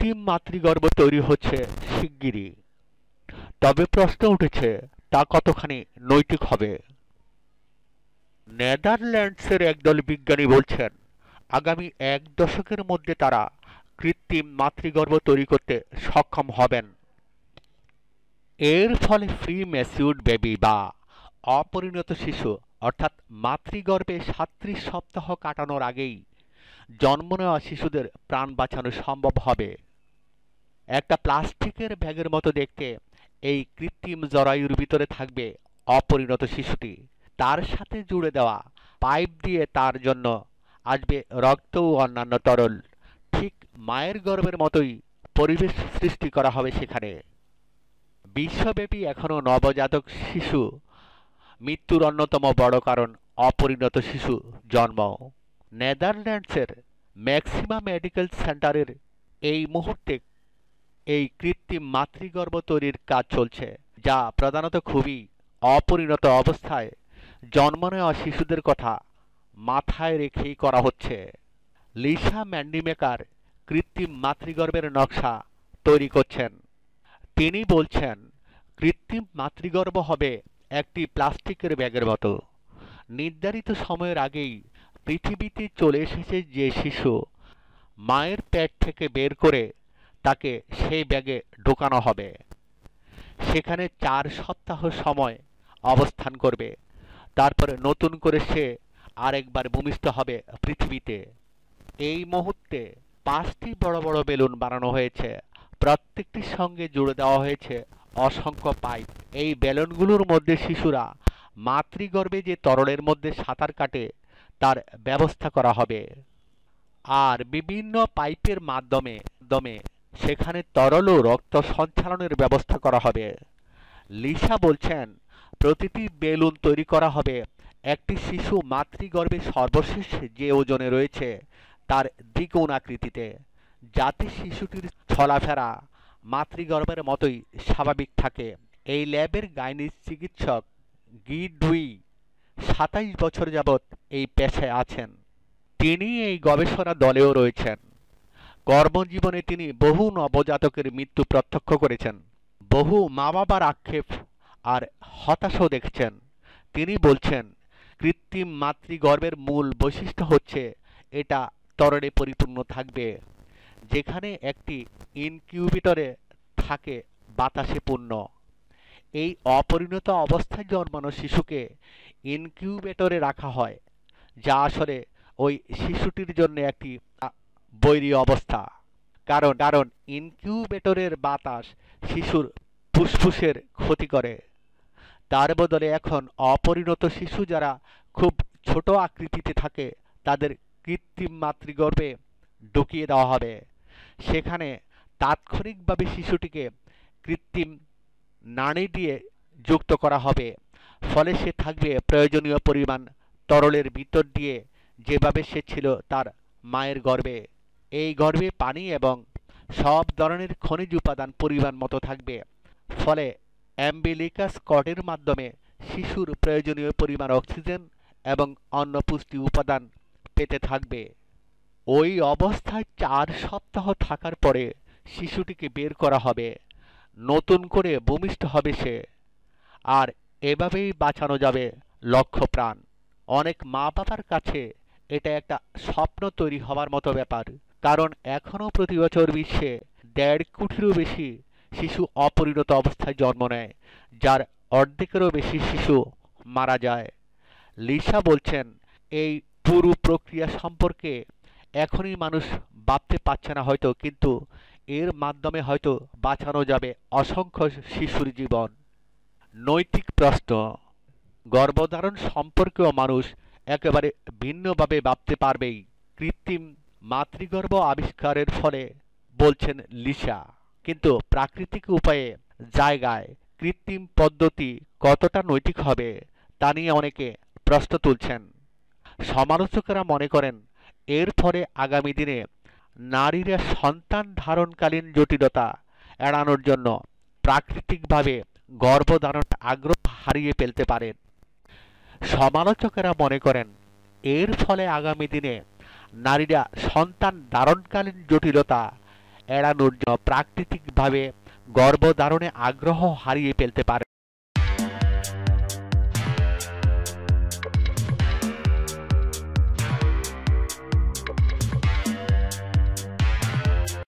কৃত্রিম মাতৃগর্ভ তৈরি হচ্ছে শিগগিরই তবে প্রশ্ন উঠেছে তা কতখানি নৈতিক হবে নেদারল্যান্ডসের একদল বিজ্ঞানী বলছেন আগামী এক দশকের মধ্যে তারা কৃত্রিম মাতৃগর্ভ তৈরি করতে সক্ষম হবেন এর ফলে ফ্রি মেসিউড বেবি বা অপরিণত শিশু অর্থাৎ মাতৃগর্ভে সাত্রিশ সপ্তাহ কাটানোর আগেই জন্ম নেওয়া শিশুদের প্রাণ বাঁচানো সম্ভব হবে একটা প্লাস্টিকের ব্যাগের মতো দেখতে এই কৃত্রিম জরায়ুর ভিতরে থাকবে অপরিণত শিশুটি তার সাথে জুড়ে দেওয়া পাইপ দিয়ে তার জন্য আসবে রক্ত ও অন্যান্য তরল ঠিক মায়ের গর্বের মতোই পরিবেশ সৃষ্টি করা হবে সেখানে বিশ্বব্যাপী এখনও নবজাতক শিশু মৃত্যুর অন্যতম বড় কারণ অপরিণত শিশু জন্ম নেদারল্যান্ডসের ম্যাক্সিমা মেডিকেল সেন্টারের এই মুহূর্তে এই কৃত্রিম মাতৃগর্ভ তৈরির কাজ চলছে যা প্রধানত খুবই অপরিণত অবস্থায় জন্ম নেওয়া শিশুদের কথা মাথায় রেখেই করা হচ্ছে লিসা ম্যান্ডিমেকার কৃত্রিম মাতৃগর্ভের নকশা তৈরি করছেন তিনি বলছেন কৃত্রিম মাতৃগর্ভ হবে একটি প্লাস্টিকের ব্যাগের মতো নির্ধারিত সময়ের আগেই পৃথিবীতে চলে এসেছে যে শিশু মায়ের পেট থেকে বের করে তাকে সেই ব্যাগে ঢোকানো হবে সেখানে চার সপ্তাহ সময় অবস্থান করবে তারপরে নতুন করে সে আরেকবার ভূমিষ্ঠ হবে পৃথিবীতে এই মুহূর্তে পাঁচটি বড় বড় বেলুন বানানো হয়েছে প্রত্যেকটির সঙ্গে জুড়ে দেওয়া হয়েছে অসংখ্য পাইপ এই বেলুনগুলোর মধ্যে শিশুরা মাতৃগর্ভে যে তরলের মধ্যে সাঁতার কাটে তার ব্যবস্থা করা হবে আর বিভিন্ন পাইপের মাধ্যমে দমে সেখানে তরল ও রক্ত সঞ্চালনের ব্যবস্থা করা হবে লিসা বলছেন প্রতিটি বেলুন তৈরি করা হবে একটি শিশু মাতৃগর্ভে সর্বশেষ যে ওজনে রয়েছে তার দ্বিগুণ আকৃতিতে যাতে শিশুটির ছলাফেরা মাতৃগর্ভের মতোই স্বাভাবিক থাকে এই ল্যাবের গাইনিজ চিকিৎসক গিডুই সাতাইশ বছর যাবৎ এই পেশায় আছেন তিনি এই গবেষণা দলেও রয়েছেন কর্মজীবনে তিনি বহু নবজাতকের মৃত্যু প্রত্যক্ষ করেছেন বহু মা বাবার আক্ষেপ আর হতাশও দেখছেন তিনি বলছেন কৃত্রিম মাতৃগর্ভের মূল বৈশিষ্ট্য হচ্ছে এটা তরলে পরিপূর্ণ থাকবে যেখানে একটি ইনকিউবেটরে থাকে বাতাসে পূর্ণ এই অপরিণত অবস্থায় জন্মানো শিশুকে ইনকিউবেটরে রাখা হয় যা আসলে ওই শিশুটির জন্য একটি বৈরী অবস্থা কারণ কারণ ইনকিউবেটরের বাতাস শিশুর ফুসফুসের ক্ষতি করে তার বদলে এখন অপরিণত শিশু যারা খুব ছোট আকৃতিতে থাকে তাদের কৃত্রিম মাতৃগর্ভে ঢুকিয়ে দেওয়া হবে সেখানে তাৎক্ষণিকভাবে শিশুটিকে কৃত্রিম নাড়ি দিয়ে যুক্ত করা হবে ফলে সে থাকবে প্রয়োজনীয় পরিমাণ তরলের ভিতর দিয়ে যেভাবে সে ছিল তার মায়ের গর্বে এই গর্ভে পানি এবং সব ধরনের খনিজ উপাদান পরিমাণ মতো থাকবে ফলে অ্যাম্বিলিকাস কটের মাধ্যমে শিশুর প্রয়োজনীয় পরিমাণ অক্সিজেন এবং অন্য পুষ্টি উপাদান পেতে থাকবে ওই অবস্থায় চার সপ্তাহ থাকার পরে শিশুটিকে বের করা হবে নতুন করে ভূমিষ্ঠ হবে সে আর এভাবেই বাঁচানো যাবে লক্ষ্য প্রাণ অনেক মা বাবার কাছে এটা একটা স্বপ্ন তৈরি হওয়ার মতো ব্যাপার কারণ এখনও প্রতি বছর বিশ্বে দেড় কোটিরও বেশি শিশু অপরিণত অবস্থায় জন্ম নেয় যার অর্ধেকেরও বেশি শিশু মারা যায় লিসা বলছেন এই পুরো প্রক্রিয়া সম্পর্কে এখনই মানুষ ভাবতে পারছে না হয়তো কিন্তু এর মাধ্যমে হয়তো বাঁচানো যাবে অসংখ্য শিশুর জীবন নৈতিক প্রশ্ন গর্ভধারণ সম্পর্কেও মানুষ একেবারে ভিন্নভাবে ভাবতে পারবেই কৃত্রিম মাতৃগর্ভ আবিষ্কারের ফলে বলছেন লিসা কিন্তু প্রাকৃতিক উপায়ে জায়গায় কৃত্রিম পদ্ধতি কতটা নৈতিক হবে তা নিয়ে অনেকে প্রশ্ন তুলছেন সমালোচকেরা মনে করেন এর ফলে আগামী দিনে নারীরা সন্তান ধারণকালীন জটিলতা এড়ানোর জন্য প্রাকৃতিকভাবে গর্ভধারণ আগ্রহ হারিয়ে ফেলতে পারেন সমালোচকেরা মনে করেন এর ফলে আগামী দিনে নারীরা সন্তান ধারণকালীন জটিলতা এড়ানোর জন্য প্রাকৃতিকভাবে গর্ভধারণে আগ্রহ হারিয়ে ফেলতে পারে